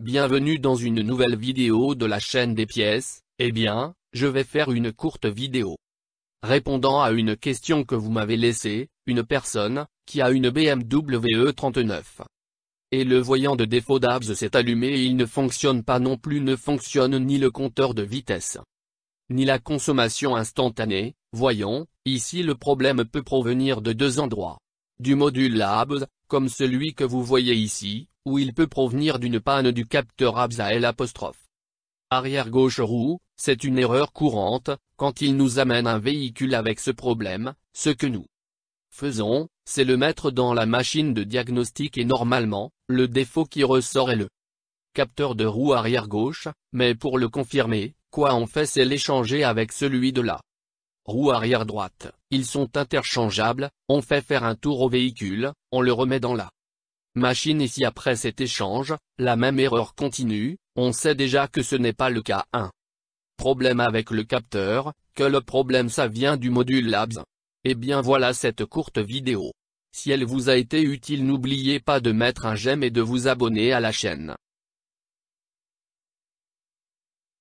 Bienvenue dans une nouvelle vidéo de la chaîne des pièces, eh bien, je vais faire une courte vidéo. Répondant à une question que vous m'avez laissée, une personne, qui a une BMW E39. Et le voyant de défaut d'Abs s'est allumé et il ne fonctionne pas non plus ne fonctionne ni le compteur de vitesse. Ni la consommation instantanée, voyons, ici le problème peut provenir de deux endroits. Du module ABS, comme celui que vous voyez ici, ou il peut provenir d'une panne du capteur Abzael apostrophe Arrière gauche roue, c'est une erreur courante, quand il nous amène un véhicule avec ce problème, ce que nous faisons, c'est le mettre dans la machine de diagnostic et normalement, le défaut qui ressort est le capteur de roue arrière gauche, mais pour le confirmer, quoi on fait c'est l'échanger avec celui de la roue arrière droite. Ils sont interchangeables, on fait faire un tour au véhicule, on le remet dans la Machine et si après cet échange, la même erreur continue, on sait déjà que ce n'est pas le cas 1. Problème avec le capteur, que le problème ça vient du module Labs. Eh bien voilà cette courte vidéo. Si elle vous a été utile n'oubliez pas de mettre un j'aime et de vous abonner à la chaîne.